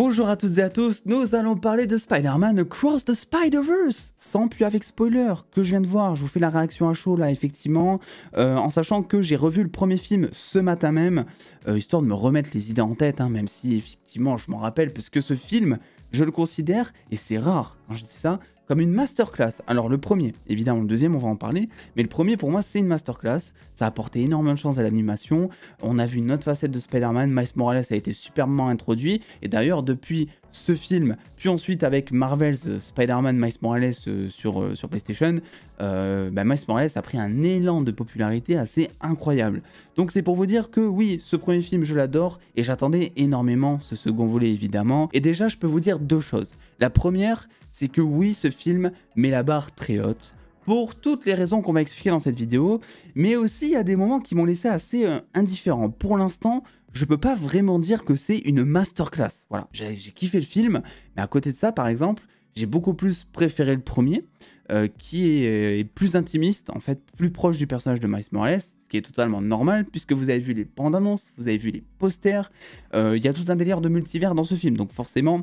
Bonjour à toutes et à tous, nous allons parler de Spider-Man Across the Spider-Verse, sans plus avec spoiler, que je viens de voir, je vous fais la réaction à chaud là effectivement, euh, en sachant que j'ai revu le premier film ce matin même, euh, histoire de me remettre les idées en tête, hein, même si effectivement je m'en rappelle, parce que ce film, je le considère, et c'est rare quand je dis ça, comme une masterclass. Alors le premier, évidemment le deuxième on va en parler, mais le premier pour moi c'est une masterclass, ça a apporté énormément de chance à l'animation, on a vu une autre facette de Spider-Man, Miles Morales a été superbement introduit, et d'ailleurs depuis ce film, puis ensuite avec Marvel's euh, Spider-Man Miles Morales euh, euh, sur, PlayStation, bah, Miles Morales a pris un élan de popularité assez incroyable. Donc c'est pour vous dire que oui, ce premier film je l'adore et j'attendais énormément ce second volet évidemment. Et déjà je peux vous dire deux choses. La première, c'est que oui, ce film met la barre très haute pour toutes les raisons qu'on va expliquer dans cette vidéo, mais aussi à des moments qui m'ont laissé assez euh, indifférent. Pour l'instant, je peux pas vraiment dire que c'est une masterclass. Voilà, j'ai kiffé le film, mais à côté de ça, par exemple, j'ai beaucoup plus préféré le premier, euh, qui euh, est, plus intimiste, en fait, plus proche du personnage de Miles Morales, ce qui est totalement normal, puisque vous avez vu les bandes annonces, vous avez vu les posters, il y a tout un délire de multivers dans ce film, donc forcément,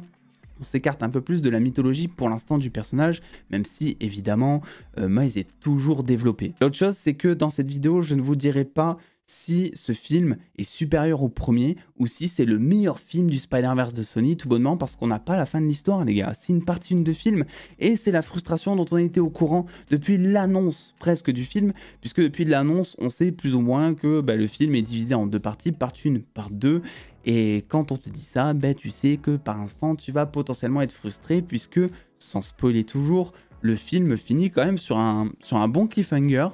on s'écarte un peu plus de la mythologie pour l'instant du personnage, même si évidemment euh, Miles est toujours développé. L'autre chose, c'est que dans cette vidéo, je ne vous dirai pas si ce film est supérieur au premier ou si c'est le meilleur film du Spider-Verse de Sony, tout bonnement parce qu'on n'a pas la fin de l'histoire, les gars. C'est une partie une de film et c'est la frustration dont on était au courant depuis l'annonce presque du film, puisque depuis l'annonce, on sait plus ou moins que bah, le film est divisé en deux parties, partie une, part deux, et quand on te dit ça, ben, tu sais que par instant, tu vas potentiellement être frustré puisque, sans spoiler toujours, le film finit quand même sur un, sur un bon cliffhanger.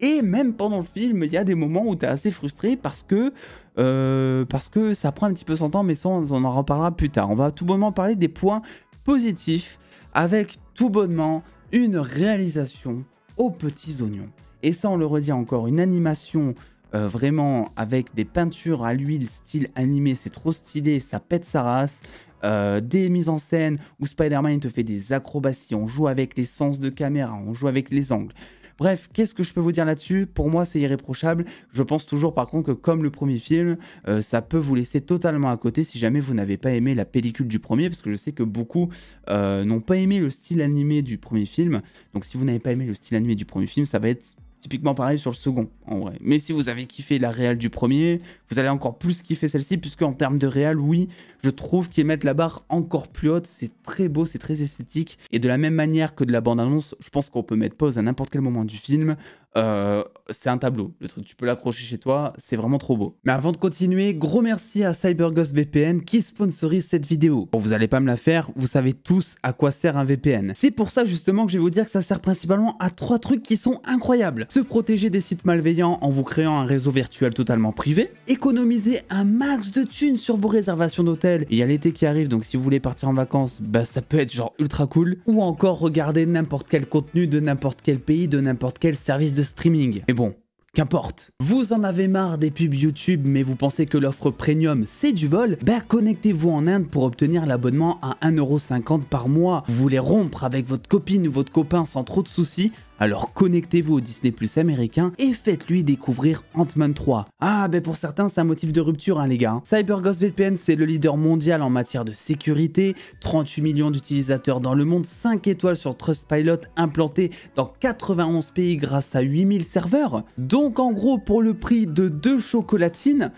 Et même pendant le film, il y a des moments où tu es assez frustré parce que, euh, parce que ça prend un petit peu son temps, mais ça, on en reparlera plus tard. On va tout bonnement parler des points positifs avec tout bonnement une réalisation aux petits oignons. Et ça, on le redit encore, une animation euh, vraiment avec des peintures à l'huile style animé, c'est trop stylé, ça pète sa race. Euh, des mises en scène où Spider-Man te fait des acrobaties, on joue avec les sens de caméra, on joue avec les angles. Bref, qu'est-ce que je peux vous dire là-dessus Pour moi, c'est irréprochable. Je pense toujours, par contre, que comme le premier film, euh, ça peut vous laisser totalement à côté si jamais vous n'avez pas aimé la pellicule du premier, parce que je sais que beaucoup n'ont pas aimé le style animé du premier film. Donc, si vous n'avez pas aimé le style animé du premier film, ça va être Typiquement pareil sur le second, en vrai. Mais si vous avez kiffé la réal du premier, vous allez encore plus kiffer celle-ci, puisque en termes de réal, oui, je trouve qu'ils mettent la barre encore plus haute. C'est très beau, c'est très esthétique. Et de la même manière que de la bande-annonce, je pense qu'on peut mettre pause à n'importe quel moment du film. Euh, c'est un tableau, le truc. Tu peux l'accrocher chez toi, c'est vraiment trop beau. Mais avant de continuer, gros merci à CyberGhost VPN qui sponsorise cette vidéo. Bon, vous allez pas me la faire, vous savez tous à quoi sert un VPN. C'est pour ça justement que je vais vous dire que ça sert principalement à trois trucs qui sont incroyables. Se protéger des sites malveillants en vous créant un réseau virtuel totalement privé, économiser un max de thunes sur vos réservations d'hôtel. Il y a l'été qui arrive, donc si vous voulez partir en vacances, bah ça peut être genre ultra cool. Ou encore regarder n'importe quel contenu de n'importe quel pays, de n'importe quel service de streaming. Mais bon, Qu'importe. Vous en avez marre des pubs YouTube mais vous pensez que l'offre premium c'est du vol Ben connectez-vous en Inde pour obtenir l'abonnement à 1,50€ par mois. Vous voulez rompre avec votre copine ou votre copain sans trop de soucis alors connectez-vous au Disney Plus américain et faites-lui découvrir Ant-Man 3. Ah ben pour certains c'est un motif de rupture hein les gars. CyberGhost VPN c'est le leader mondial en matière de sécurité, 38 millions d'utilisateurs dans le monde, 5 étoiles sur Trustpilot implanté dans 91 pays grâce à 8000 serveurs. Donc en gros pour le prix de deux chocolatines,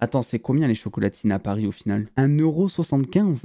Attends, c'est combien les chocolatines à Paris au final 1,75€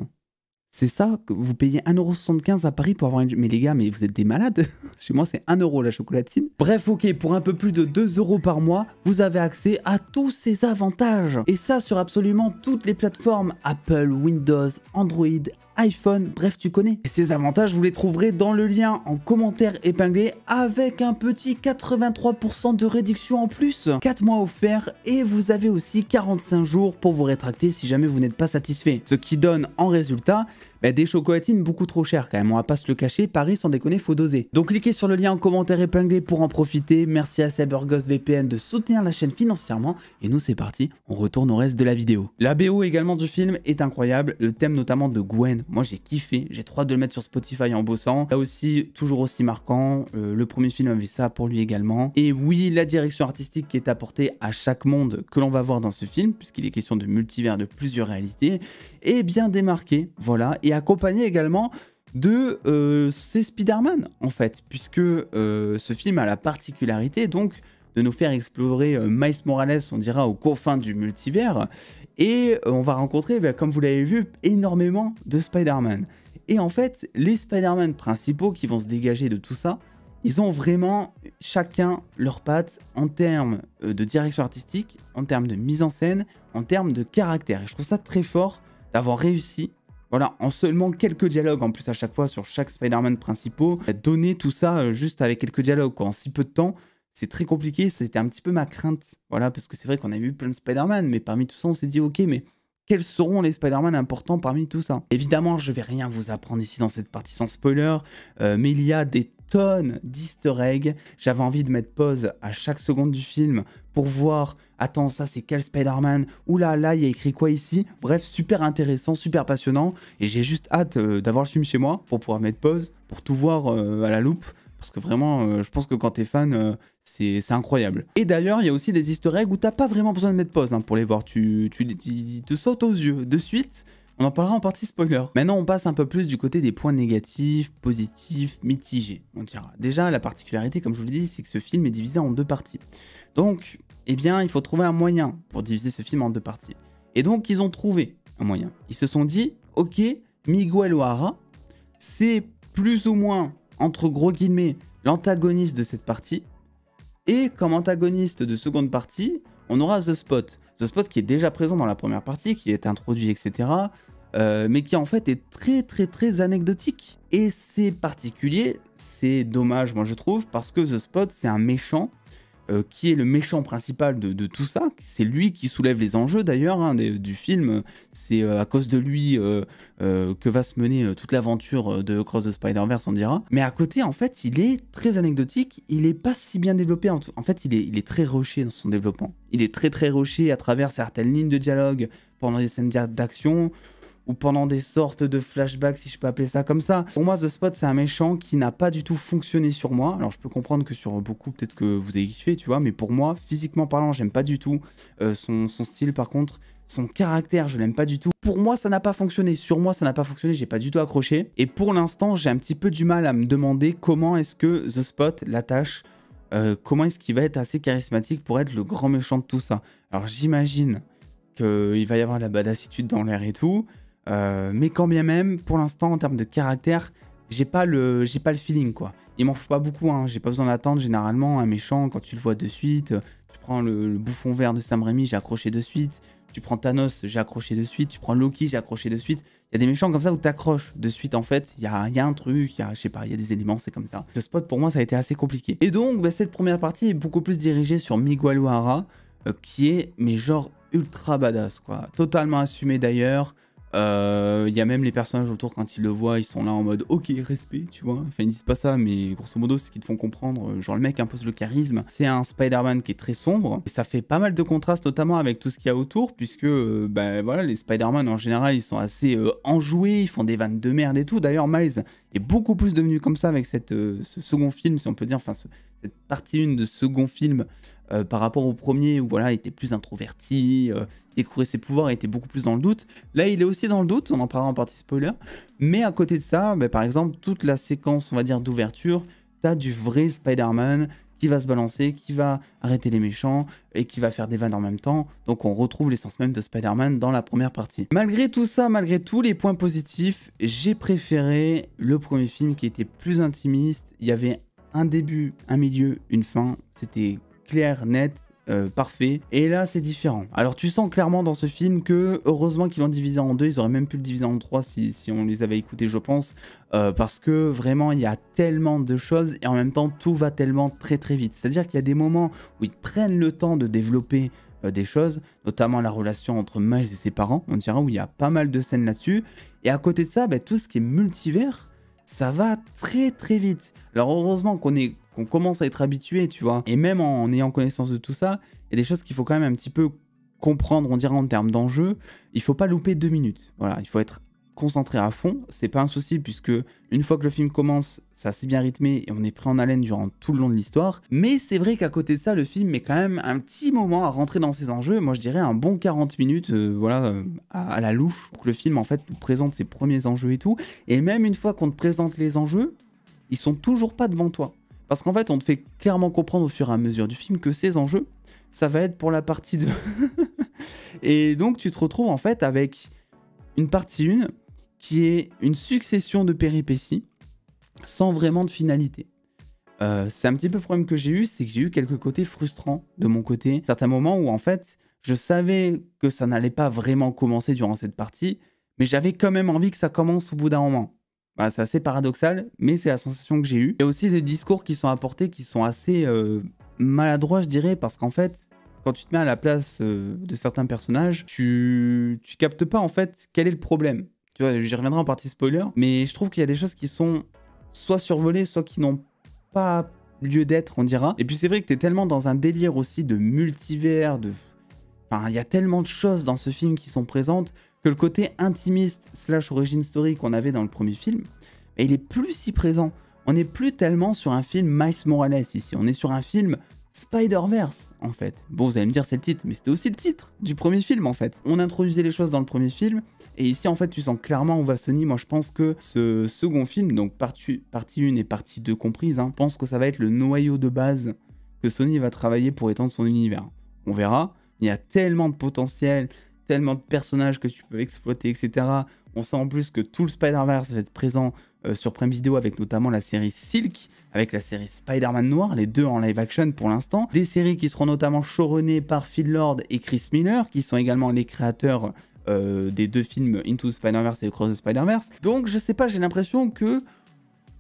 c'est ça que vous payez 1,75€ à Paris pour avoir une... Mais les gars, mais vous êtes des malades Chez moi, c'est 1€ la chocolatine. Bref, ok, pour un peu plus de 2€ par mois, vous avez accès à tous ces avantages. Et ça sur absolument toutes les plateformes Apple, Windows, Android, iPhone, bref tu connais. Et ces avantages vous les trouverez dans le lien en commentaire épinglé avec un petit 83% de réduction en plus. 4 mois offerts et vous avez aussi 45 jours pour vous rétracter si jamais vous n'êtes pas satisfait. Ce qui donne en résultat bah, des chocolatines beaucoup trop chères quand même, on va pas se le cacher, Paris sans déconner faut doser. Donc cliquez sur le lien en commentaire épinglé pour en profiter, merci à CyberGhost VPN de soutenir la chaîne financièrement, et nous c'est parti, on retourne au reste de la vidéo. La BO également du film est incroyable, le thème notamment de Gwen, moi j'ai kiffé, j'ai trop hâte de le mettre sur Spotify en bossant, là aussi toujours aussi marquant, euh, le premier film avait ça pour lui également, et oui la direction artistique qui est apportée à chaque monde que l'on va voir dans ce film, puisqu'il est question de multivers de plusieurs réalités, est bien démarqué, voilà, et accompagné également de euh, ces Spider-Man, en fait, puisque euh, ce film a la particularité, donc, de nous faire explorer euh, Miles Morales, on dira, aux confins du multivers, et on va rencontrer, bah, comme vous l'avez vu, énormément de Spider-Man. Et en fait, les Spider-Man principaux qui vont se dégager de tout ça, ils ont vraiment chacun leur patte en termes de direction artistique, en termes de mise en scène, en termes de caractère. Et je trouve ça très fort d'avoir réussi voilà, en seulement quelques dialogues, en plus à chaque fois sur chaque Spider-Man principaux, donner tout ça euh, juste avec quelques dialogues, en si peu de temps, c'est très compliqué, c'était un petit peu ma crainte, voilà, parce que c'est vrai qu'on a eu plein de Spider-Man, mais parmi tout ça, on s'est dit, ok, mais quels seront les Spider-Man importants parmi tout ça Évidemment, je vais rien vous apprendre ici dans cette partie sans spoiler, euh, mais il y a des tonnes d'easter eggs, j'avais envie de mettre pause à chaque seconde du film pour voir, attends, ça c'est quel Spider-Man Oula, là, il y a écrit quoi ici Bref, super intéressant, super passionnant. Et j'ai juste hâte euh, d'avoir le film chez moi pour pouvoir mettre pause, pour tout voir euh, à la loupe. Parce que vraiment, euh, je pense que quand t'es fan, c'est incroyable. Et d'ailleurs, il y a aussi des easter eggs où t'as pas vraiment besoin de mettre pause hein, pour les voir. Tu, tu te sautes aux yeux de suite. On en parlera en partie spoiler. Maintenant, on passe un peu plus du côté des points négatifs, positifs, mitigés, on dira. Déjà, la particularité, comme je vous l'ai dit, c'est que ce film est divisé en deux parties. Donc, eh bien, il faut trouver un moyen pour diviser ce film en deux parties. Et donc, ils ont trouvé un moyen. Ils se sont dit, ok, Miguel O'Hara, c'est plus ou moins, entre gros guillemets, l'antagoniste de cette partie. Et comme antagoniste de seconde partie, on aura The Spot. The Spot qui est déjà présent dans la première partie, qui est introduit, etc. Euh, mais qui en fait est très très très anecdotique. Et c'est particulier, c'est dommage moi je trouve, parce que The Spot c'est un méchant euh, qui est le méchant principal de, tout ça. C'est lui qui soulève les enjeux d'ailleurs hein, du film. C'est euh, à cause de lui euh, que va se mener toute l'aventure de Cross the Spider-Verse, on dira. Mais à côté, en fait, il est très anecdotique. Il n'est pas si bien développé. En, fait, il est, il est très rushé dans son développement. Il est très très rushé à travers certaines lignes de dialogue pendant des scènes d'action ou pendant des sortes de flashbacks, si je peux appeler ça comme ça. Pour moi, The Spot, c'est un méchant qui n'a pas du tout fonctionné sur moi. Alors, je peux comprendre que sur beaucoup, peut-être que vous avez kiffé, tu vois, mais pour moi, physiquement parlant, j'aime pas du tout euh, son, style, par contre. Son caractère, je l'aime pas du tout. Pour moi, ça n'a pas fonctionné. Sur moi, ça n'a pas fonctionné. J'ai pas du tout accroché. Et pour l'instant, j'ai un petit peu du mal à me demander comment est-ce que The Spot, la tâche, euh, comment est-ce qu'il va être assez charismatique pour être le grand méchant de tout ça. Alors, j'imagine qu'il va y avoir de la badassitude dans l'air et tout. Euh, mais quand bien même, pour l'instant, en termes de caractère, j'ai pas le, j'ai pas le feeling quoi. Il m'en faut pas beaucoup, hein. j'ai pas besoin d'attendre généralement un méchant quand tu le vois de suite. Euh, tu prends le, bouffon vert de Sam Raimi, j'ai accroché de suite. Tu prends Thanos, j'ai accroché de suite. Tu prends Loki, j'ai accroché de suite. Il y a des méchants comme ça où t'accroches de suite en fait. Il y a, y a, un truc, il y a, je sais pas, il y a des éléments, c'est comme ça. Ce spot pour moi, ça a été assez compliqué. Et donc, bah, cette première partie est beaucoup plus dirigée sur Miguel O'Hara, euh, qui est, mais genre ultra badass quoi. Totalement assumé d'ailleurs. Il euh, y a même les personnages autour, quand ils le voient, ils sont là en mode ok, respect, tu vois. Enfin, ils disent pas ça, mais grosso modo, c'est ce qu'ils te font comprendre. Genre, le mec impose le charisme. C'est un Spider-Man qui est très sombre. ça fait pas mal de contraste, notamment avec tout ce qu'il y a autour, puisque, ben voilà, les Spider-Man en général, ils sont assez euh, enjoués, ils font des vannes de merde et tout. D'ailleurs, Miles est beaucoup plus devenu comme ça avec cette, ce second film, si on peut dire, enfin, ce, cette partie 1 de second film euh, par rapport au premier où voilà, il était plus introverti, euh, découvrait ses pouvoirs, était beaucoup plus dans le doute. Là, il est aussi dans le doute, on en parlera en partie spoiler. Mais à côté de ça, bah, par exemple, toute la séquence, on va dire, d'ouverture, t'as du vrai Spider-Man qui va se balancer, qui va arrêter les méchants et qui va faire des vannes en même temps. Donc on retrouve l'essence même de Spider-Man dans la première partie. Malgré tout ça, malgré tous les points positifs, j'ai préféré le premier film qui était plus intimiste. Il y avait un début, un milieu, une fin. C'était clair, net, euh, parfait. Et là, c'est différent. Alors, tu sens clairement dans ce film que, heureusement qu'ils l'ont divisé en deux, ils auraient même pu le diviser en trois si, on les avait écoutés, je pense. Euh, parce que vraiment, il y a tellement de choses et en même temps, tout va tellement très très vite. C'est-à-dire qu'il y a des moments où ils prennent le temps de développer euh, des choses, notamment la relation entre Miles et ses parents, on dirait, où il y a pas mal de scènes là-dessus. Et à côté de ça, ben, tout ce qui est multivers, ça va très très vite. Alors heureusement qu'on est qu'on commence à être habitué, tu vois. Et même en, ayant connaissance de tout ça, il y a des choses qu'il faut quand même un petit peu comprendre, on dirait en termes d'enjeu. Il faut pas louper deux minutes. Voilà, il faut être concentré à fond, c'est pas un souci puisque une fois que le film commence, ça s'est bien rythmé et on est pris en haleine durant tout le long de l'histoire. Mais c'est vrai qu'à côté de ça, le film met quand même un petit moment à rentrer dans ses enjeux. Moi, je dirais un bon 40 minutes, euh, voilà, euh, à, la louche, pour que le film en fait nous présente ses premiers enjeux et tout. Et même une fois qu'on te présente les enjeux, ils sont toujours pas devant toi. Parce qu'en fait, on te fait clairement comprendre au fur et à mesure du film que ces enjeux, ça va être pour la partie 2. et donc, tu te retrouves en fait avec une partie 1 qui est une succession de péripéties sans vraiment de finalité. Euh, c'est un petit peu le problème que j'ai eu, c'est que j'ai eu quelques côtés frustrants de mon côté. Certains moments où en fait, je savais que ça n'allait pas vraiment commencer durant cette partie, mais j'avais quand même envie que ça commence au bout d'un moment. c'est assez paradoxal, mais c'est la sensation que j'ai eue. Il y a aussi des discours qui sont apportés qui sont assez euh, maladroits, je dirais, parce qu'en fait, quand tu te mets à la place euh, de certains personnages, tu, tu captes pas en fait quel est le problème. Tu vois, j'y reviendrai en partie spoiler, mais je trouve qu'il y a des choses qui sont soit survolées, soit qui n'ont pas lieu d'être, on dira. Et puis c'est vrai que t'es tellement dans un délire aussi de multivers, de... Enfin, il y a tellement de choses dans ce film qui sont présentes que le côté intimiste slash origin story qu'on avait dans le premier film, il est plus si présent. On n'est plus tellement sur un film Miles Morales ici, on est sur un film Spider-Verse, en fait. Bon, vous allez me dire, c'est le titre, mais c'était aussi le titre du premier film, en fait. On introduisait les choses dans le premier film, et ici, en fait, tu sens clairement où va Sony. Moi, je pense que ce second film, donc partie, 1 et partie 2 comprises, hein, pense que ça va être le noyau de base que Sony va travailler pour étendre son univers. On verra, il y a tellement de potentiel, tellement de personnages que tu peux exploiter, etc. On sent en plus que tout le Spider-Verse va être présent euh, sur Prime Video avec notamment la série Silk, avec la série Spider-Man Noir, les deux en live action pour l'instant. Des séries qui seront notamment showrunnées par Phil Lord et Chris Miller, qui sont également les créateurs euh, des deux films Into Spider-Verse et Across the Spider-Verse. Donc je sais pas, j'ai l'impression que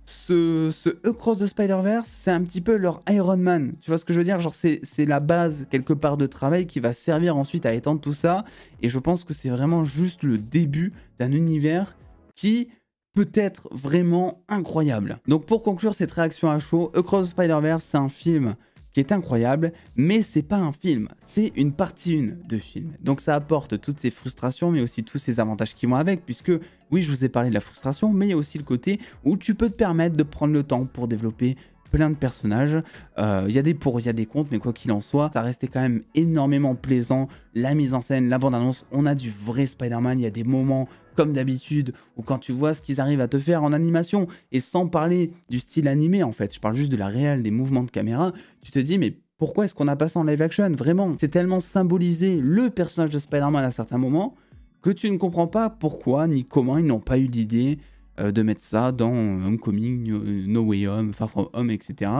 ce, ce Across the Spider-Verse, c'est un petit peu leur Iron Man. Tu vois ce que je veux dire Genre, c'est la base, quelque part, de travail qui va servir ensuite à étendre tout ça. Et je pense que c'est vraiment juste le début d'un univers qui peut-être vraiment incroyable. Donc pour conclure cette réaction à chaud, Across the Spider-Verse, c'est un film qui est incroyable, mais c'est pas un film, c'est une partie une de film. Donc ça apporte toutes ces frustrations, mais aussi tous ces avantages qui vont avec, puisque oui, je vous ai parlé de la frustration, mais il y a aussi le côté où tu peux te permettre de prendre le temps pour développer plein de personnages. Il euh, y a des pour, il y a des contre, mais quoi qu'il en soit, ça restait quand même énormément plaisant. La mise en scène, la bande-annonce, on a du vrai Spider-Man, il y a des moments comme d'habitude, ou quand tu vois ce qu'ils arrivent à te faire en animation, et sans parler du style animé en fait, je parle juste de la réelle, des mouvements de caméra, tu te dis mais pourquoi est-ce qu'on a passé en live action Vraiment, c'est tellement symbolisé le personnage de Spider-Man à certains moments que tu ne comprends pas pourquoi ni comment ils n'ont pas eu l'idée euh, de mettre ça dans euh, Homecoming, euh, No Way Home, Far From Home, etc.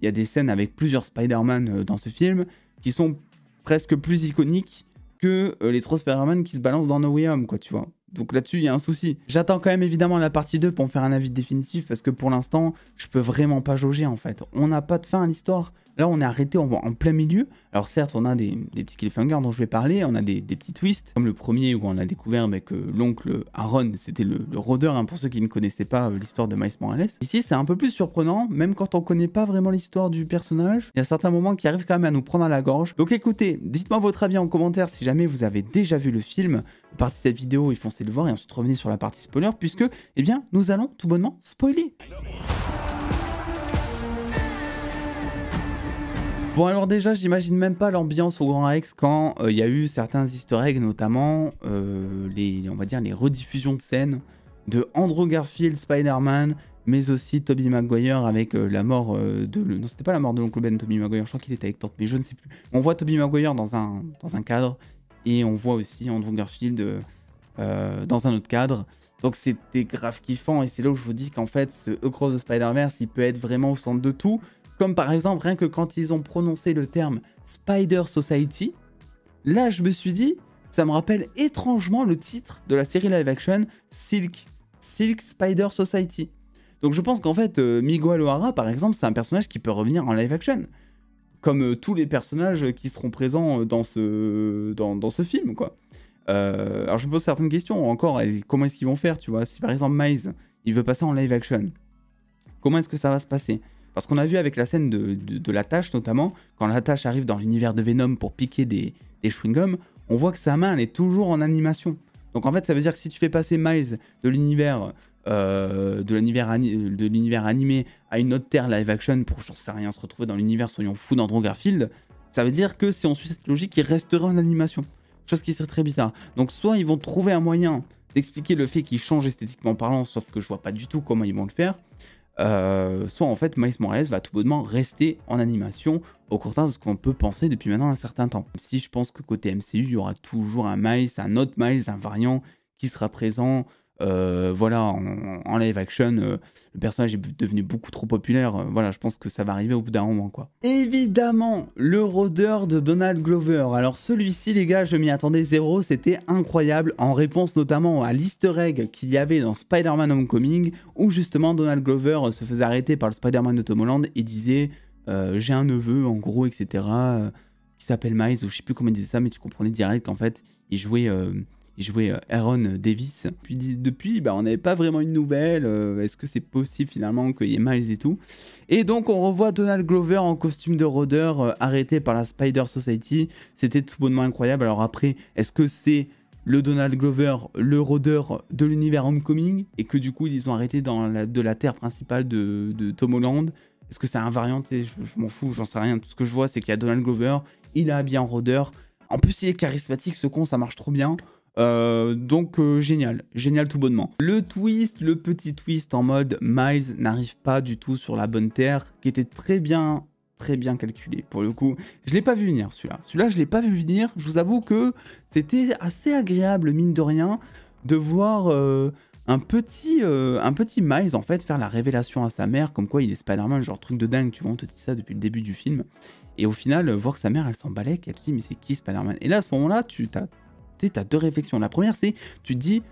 Il y a des scènes avec plusieurs Spider-Man dans ce film qui sont presque plus iconiques que les trois Spider-Man qui se balancent dans No Way Home, quoi, tu vois. Donc là-dessus, il y a un souci. J'attends quand même évidemment la partie 2 pour en faire un avis définitif parce que pour l'instant, je peux vraiment pas jauger en fait. On n'a pas de fin à l'histoire. Là, on est arrêté en, plein milieu. Alors certes, on a des, petits cliffhangers dont je vais parler, on a des, petits twists, comme le premier où on a découvert avec bah, que l'oncle Aaron, c'était le, rôdeur, hein, pour ceux qui ne connaissaient pas euh, l'histoire de Miles Morales. Ici, c'est un peu plus surprenant, même quand on ne connaît pas vraiment l'histoire du personnage, il y a certains moments qui arrivent quand même à nous prendre à la gorge. Donc écoutez, dites-moi votre avis en commentaire si jamais vous avez déjà vu le film, partie de cette vidéo et foncez le voir, et ensuite revenez sur la partie spoiler, puisque, eh bien, nous allons tout bonnement spoiler. Bon alors déjà, j'imagine même pas l'ambiance au Grand Rex quand il euh, y a eu certains easter eggs, notamment euh, les, on va dire, les rediffusions de scènes de Andrew Garfield, Spider-Man, mais aussi Tobey Maguire avec euh, la mort de... Non, c'était pas la mort de l'oncle Ben, Tobey Maguire, je crois qu'il était avec Tante, mais je ne sais plus. On voit Tobey Maguire dans un, dans un cadre, et on voit aussi Andrew Garfield dans un autre cadre. Donc c'était grave kiffant, et c'est là où je vous dis qu'en fait, ce Across the Spider-Verse, il peut être vraiment au centre de tout, comme par exemple, rien que quand ils ont prononcé le terme Spider Society, là je me suis dit, ça me rappelle étrangement le titre de la série live action Silk, Silk Spider Society. Donc je pense qu'en fait, euh, Miguel O'Hara, par exemple, c'est un personnage qui peut revenir en live action. Comme euh, tous les personnages qui seront présents euh, dans ce, dans, ce film, quoi. alors je me pose certaines questions encore, comment est-ce qu'ils vont faire, tu vois Si par exemple Miles, il veut passer en live action, comment est-ce que ça va se passer parce qu'on a vu avec la scène de, de, la tâche, notamment, quand la tâche arrive dans l'univers de Venom pour piquer des, des chewing-gums, on voit que sa main, elle est toujours en animation. Donc en fait, ça veut dire que si tu fais passer Miles de l'univers euh, de l'univers animé à une autre terre live action pour j'en sais rien se retrouver dans l'univers soyons fous d'Andrew Garfield, ça veut dire que si on suit cette logique, il restera en animation. Chose qui serait très bizarre. Donc soit ils vont trouver un moyen d'expliquer le fait qu'il change esthétiquement parlant, sauf que je vois pas du tout comment ils vont le faire, euh, soit en fait Miles Morales va tout bonnement rester en animation, au cours de ce qu'on peut penser depuis maintenant un certain temps. Si je pense que côté MCU, il y aura toujours un Miles, un autre Miles, un variant qui sera présent euh, voilà, en, live action, euh, le personnage est devenu beaucoup trop populaire. Euh, voilà, je pense que ça va arriver au bout d'un moment, quoi. Évidemment, le rôdeur de Donald Glover. Alors celui-ci, les gars, je m'y attendais zéro, c'était incroyable. En réponse notamment à l'easter egg qu'il y avait dans Spider-Man Homecoming, où justement Donald Glover se faisait arrêter par le Spider-Man de Tom Holland et disait j'ai un neveu, en gros, etc. qui s'appelle Miles, ou je sais plus comment il disait ça, mais tu comprenais direct qu'en fait, il jouait... Il jouait euh, Aaron Davis. Puis depuis, bah, on n'avait pas vraiment une nouvelle. Euh, est-ce que c'est possible finalement qu'il y ait Miles et tout Et donc on revoit Donald Glover en costume de rôdeur euh, arrêté par la Spider Society. C'était tout bonnement incroyable. Alors après, est-ce que c'est le Donald Glover, le rôdeur de l'univers Homecoming, et que du coup ils ont arrêté dans la, de la terre principale de, de Tom Holland. Est-ce que c'est un variant Je, m'en fous, j'en sais rien. Tout ce que je vois, c'est qu'il y a Donald Glover, il a habillé en rôdeur. En plus, il est charismatique, ce con, ça marche trop bien. Euh, donc euh, génial, génial tout bonnement. Le twist, le petit twist en mode Miles n'arrive pas du tout sur la bonne terre, qui était très bien, très bien calculé pour le coup. Je l'ai pas vu venir celui-là. Celui-là, je l'ai pas vu venir. Je vous avoue que c'était assez agréable mine de rien de voir euh, un petit, un petit Miles en fait faire la révélation à sa mère, comme quoi il est Spider-Man, genre truc de dingue. Tu vois, on te dit ça depuis le début du film. Et au final, voir que sa mère, elle s'emballait, qu'elle dit, mais c'est qui Spider-Man Et là, à ce moment-là, tu t'as tu as deux réflexions. La première, c'est tu te dis,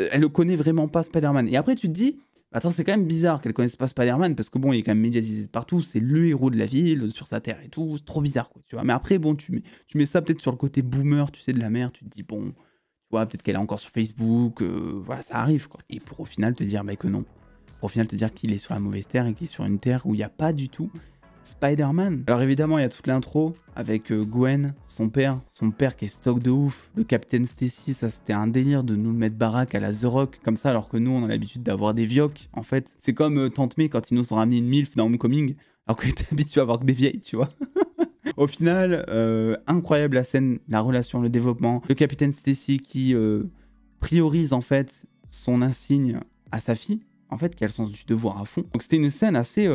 euh, elle ne connaît vraiment pas Spider-Man. Et après, tu te dis, attends, c'est quand même bizarre qu'elle connaisse pas Spider-Man parce que bon, il est quand même médiatisé partout. C'est le héros de la ville, sur sa terre et tout. C'est trop bizarre, quoi. Tu vois. Mais après, bon, tu mets, tu mets ça peut-être sur le côté boomer, tu sais, de la mer Tu te dis, bon, tu vois, peut-être qu'elle est encore sur Facebook. Euh, voilà, ça arrive, quoi. Et pour au final te dire, bah, que non. Pour au final te dire qu'il est sur la mauvaise terre et qu'il est sur une terre où il n'y a pas du tout Spider-Man. Alors évidemment, il y a toute l'intro avec euh, Gwen, son père, son père qui est stock de ouf, le Capitaine Stacy, ça c'était un délire de nous le mettre baraque à la The Rock, comme ça, alors que nous on a l'habitude d'avoir des vioques, en fait. C'est comme euh, Tante May quand ils nous ont ramené une MILF dans Homecoming, alors qu'on était habitué à avoir que des vieilles, tu vois. Au final, euh, incroyable la scène, la relation, le développement. Le capitaine Stacy qui priorise en fait son insigne à sa fille, en fait, qui a le sens du devoir à fond. Donc c'était une scène assez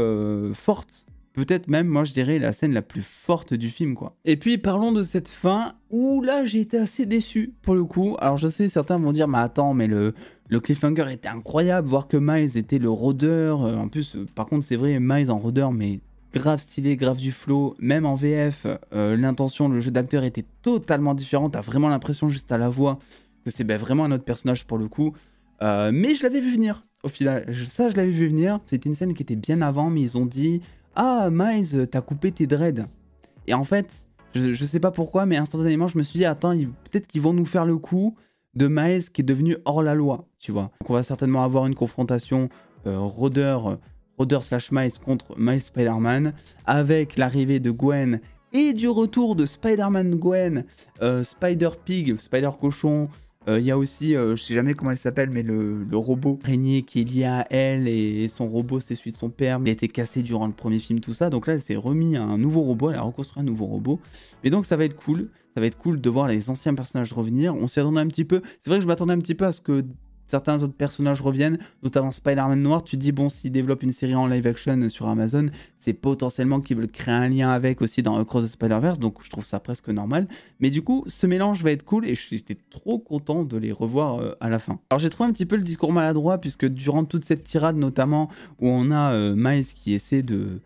forte peut-être même, moi je dirais, la scène la plus forte du film, quoi. Et puis parlons de cette fin où là j'ai été assez déçu pour le coup. Alors je sais, certains vont dire, mais attends, mais le, le cliffhanger était incroyable, voir que Miles était le rôdeur. Euh, en plus, euh, par contre, c'est vrai, Miles en rôdeur, mais grave stylé, grave du flow, même en VF, euh, l'intention, le jeu d'acteur était totalement différent. T'as vraiment l'impression, juste à la voix, que c'est ben, vraiment un autre personnage pour le coup. mais je l'avais vu venir, au final. ça, je l'avais vu venir. C'était une scène qui était bien avant, mais ils ont dit ah, Miles, t'as coupé tes dreads. Et en fait, je, je, sais pas pourquoi, mais instantanément, je me suis dit, attends, peut-être qu'ils vont nous faire le coup de Miles qui est devenu hors la loi, tu vois. Donc on va certainement avoir une confrontation euh, euh, Roder, slash Miles contre Miles Spider-Man, avec l'arrivée de Gwen et du retour de Spider-Man Gwen, euh, Spider-Pig, Spider-Cochon, euh, il y a aussi, euh, je sais jamais comment elle s'appelle, mais le, robot régnier qui est lié à elle et son robot, c'est celui de son père. Il a été cassé durant le premier film, tout ça. Donc là, elle s'est remis à un nouveau robot, elle a reconstruit un nouveau robot. Mais donc, ça va être cool. Ça va être cool de voir les anciens personnages revenir. On s'y attendait un petit peu. C'est vrai que je m'attendais un petit peu à ce que certains autres personnages reviennent, notamment Spider-Man Noir, tu dis, bon, s'ils développent une série en live action sur Amazon, c'est potentiellement qu'ils veulent créer un lien avec aussi dans Across the Spider-Verse, donc je trouve ça presque normal. Mais du coup, ce mélange va être cool et j'étais trop content de les revoir euh, à la fin. Alors j'ai trouvé un petit peu le discours maladroit, puisque durant toute cette tirade, notamment, où on a euh, Miles qui essaie de,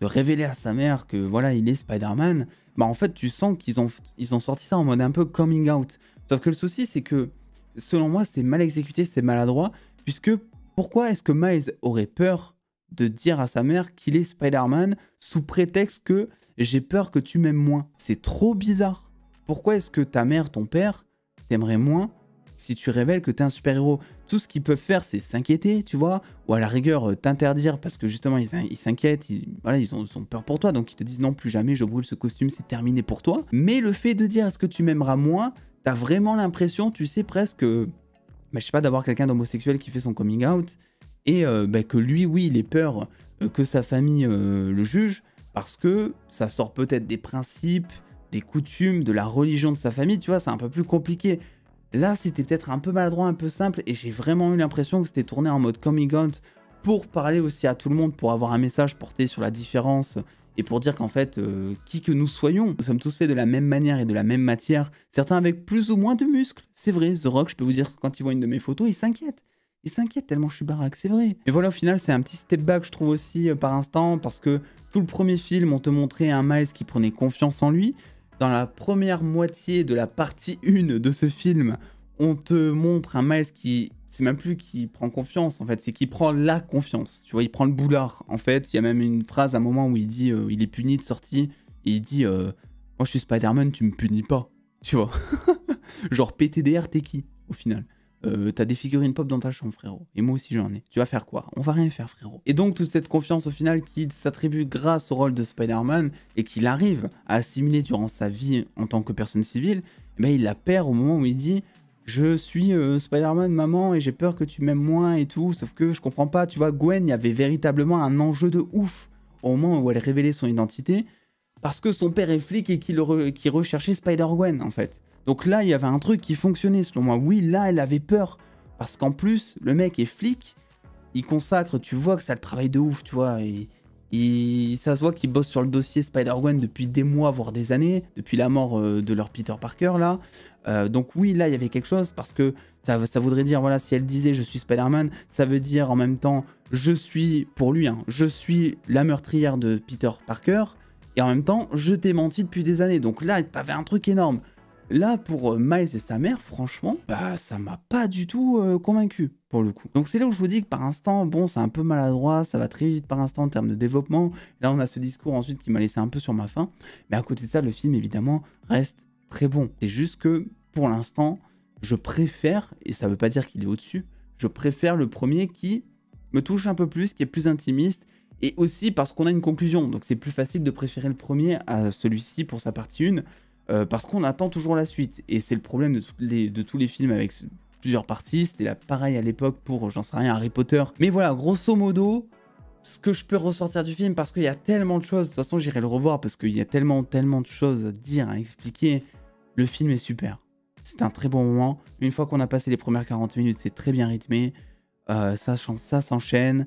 de révéler à sa mère que voilà, il est Spider-Man, bah en fait, tu sens qu'ils ont, ils ont sorti ça en mode un peu coming out. Sauf que le souci, c'est que selon moi, c'est mal exécuté, c'est maladroit, puisque pourquoi est-ce que Miles aurait peur de dire à sa mère qu'il est Spider-Man sous prétexte que j'ai peur que tu m'aimes moins C'est trop bizarre. Pourquoi est-ce que ta mère, ton père, t'aimerait moins si tu révèles que tu un super-héros. Tout ce qu'ils peuvent faire, c'est s'inquiéter, tu vois, ou à la rigueur euh, t'interdire parce que justement ils s'inquiètent, ils, voilà, ils ont, peur pour toi, donc ils te disent non, plus jamais je brûle ce costume, c'est terminé pour toi. Mais le fait de dire est-ce que tu m'aimeras moins, t'as vraiment l'impression, tu sais presque, mais euh, bah, je sais pas, d'avoir quelqu'un d'homosexuel qui fait son coming out et euh, bah, que lui, oui, il est peur que sa famille le juge parce que ça sort peut-être des principes, des coutumes, de la religion de sa famille, tu vois, c'est un peu plus compliqué. Là, c'était peut-être un peu maladroit, un peu simple, et j'ai vraiment eu l'impression que c'était tourné en mode coming out pour parler aussi à tout le monde, pour avoir un message porté sur la différence et pour dire qu'en fait, euh, qui que nous soyons, nous sommes tous faits de la même manière et de la même matière, certains avec plus ou moins de muscles. C'est vrai, The Rock, je peux vous dire que quand il voit une de mes photos, il s'inquiète. Il s'inquiète tellement je suis baraque, c'est vrai. Mais voilà, au final, c'est un petit step back, je trouve aussi, euh, par instant, parce que tout le premier film, on te montrait un Miles qui prenait confiance en lui, dans la première moitié de la partie 1 de ce film, on te montre un Miles qui, c'est même plus qui prend confiance en fait, c'est qui prend la confiance. Tu vois, il prend le boulard en fait. Il y a même une phrase à un moment où il dit, euh, il est puni de sortie, et il dit, euh, moi je suis Spider-Man, tu me punis pas. Tu vois, genre PTDR, t'es qui au final euh, t'as des figurines pop dans ta chambre, frérot. Et moi aussi j'en ai. Tu vas faire quoi On va rien faire, frérot. Et donc toute cette confiance au final qu'il s'attribue grâce au rôle de Spider-Man et qu'il arrive à assimiler durant sa vie en tant que personne civile, eh ben, il la perd au moment où il dit je suis euh, Spider-Man, maman, et j'ai peur que tu m'aimes moins et tout. Sauf que je comprends pas, tu vois, Gwen, il y avait véritablement un enjeu de ouf au moment où elle révélait son identité, parce que son père est flic et qu'il recherchait Spider-Gwen, en fait. Donc là, il y avait un truc qui fonctionnait selon moi. Oui, là, elle avait peur. Parce qu'en plus, le mec est flic, il consacre, tu vois que ça le travaille de ouf, tu vois. Et, ça se voit qu'il bosse sur le dossier Spider-Gwen depuis des mois, voire des années, depuis la mort euh, de leur Peter Parker, là. Euh, donc oui, là, il y avait quelque chose, parce que ça, voudrait dire, voilà, si elle disait je suis Spider-Man, ça veut dire en même temps, je suis, pour lui, hein, je suis la meurtrière de Peter Parker, et en même temps, je t'ai menti depuis des années. Donc là, avait un truc énorme. Là, pour euh, Miles et sa mère, franchement, bah, ça m'a pas du tout euh, convaincu pour le coup. Donc c'est là où je vous dis que par instant, bon, c'est un peu maladroit, ça va très vite par instant en termes de développement. Là, on a ce discours ensuite qui m'a laissé un peu sur ma faim. Mais à côté de ça, le film, évidemment, reste très bon. C'est juste que, pour l'instant, je préfère, et ça veut pas dire qu'il est au-dessus, je préfère le premier qui me touche un peu plus, qui est plus intimiste, et aussi parce qu'on a une conclusion. Donc c'est plus facile de préférer le premier à celui-ci pour sa partie 1 euh, parce qu'on attend toujours la suite. Et c'est le problème de, de, tous les films avec plusieurs parties. C'était pareil à l'époque pour, j'en sais rien, Harry Potter. Mais voilà, grosso modo, ce que je peux ressortir du film, parce qu'il y a tellement de choses. De toute façon, j'irai le revoir parce qu'il y a tellement, tellement de choses à dire, à expliquer. Le film est super. C'est un très bon moment. Une fois qu'on a passé les premières 40 minutes, c'est très bien rythmé. Euh, ça s'enchaîne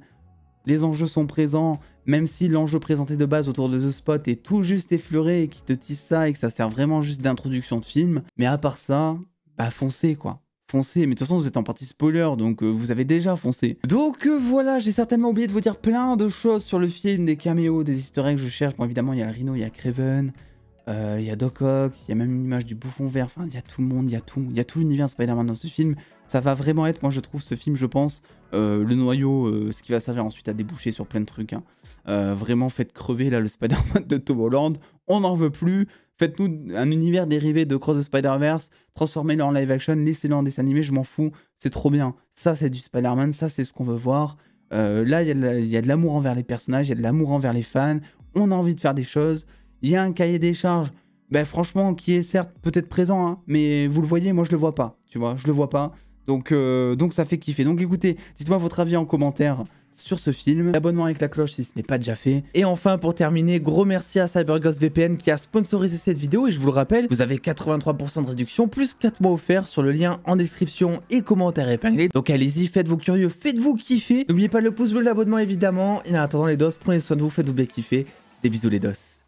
les enjeux sont présents, même si l'enjeu présenté de base autour de The Spot est tout juste effleuré et qui te tisse ça et que ça sert vraiment juste d'introduction de film, mais à part ça, bah foncez quoi. Foncez, mais de toute façon vous êtes en partie spoiler, donc euh, vous avez déjà foncé. Donc euh, voilà, j'ai certainement oublié de vous dire plein de choses sur le film, des caméos, des histoires que je cherche. Bon évidemment il y a le Rhino, il y a Craven, euh, il y a Doc Ock, il y a même une image du bouffon vert, enfin il y a tout le monde, il y a tout, il y a tout l'univers Spider-Man dans ce film. Ça va vraiment être, moi je trouve ce film je pense, euh, le noyau, euh, ce qui va servir ensuite à déboucher sur plein de trucs. Hein. Euh, vraiment, faites crever là le Spider-Man de Tom Holland. On n'en veut plus. Faites-nous un univers dérivé de Cross the Spider-Verse. Transformez-le en live action. Laissez-le en dessin animé. Je m'en fous. C'est trop bien. Ça, c'est du Spider-Man. Ça, c'est ce qu'on veut voir. là, il y, a de l'amour envers les personnages. Il y a de l'amour envers les fans. On a envie de faire des choses. Il y a un cahier des charges. Ben, franchement, qui est certes peut-être présent, hein, mais vous le voyez, moi je le vois pas. Tu vois, je le vois pas. Donc, euh, donc ça fait kiffer. Donc écoutez, dites-moi votre avis en commentaire sur ce film. Abonnement avec la cloche si ce n'est pas déjà fait. Et enfin, pour terminer, gros merci à CyberGhost VPN qui a sponsorisé cette vidéo. Et je vous le rappelle, vous avez 83% de réduction, plus 4 mois offerts sur le lien en description et commentaire épinglé. Donc allez-y, faites-vous curieux, faites-vous kiffer. N'oubliez pas le pouce bleu, l'abonnement évidemment. Et en attendant les DOS, prenez soin de vous, faites-vous bien kiffer. Des bisous les DOS.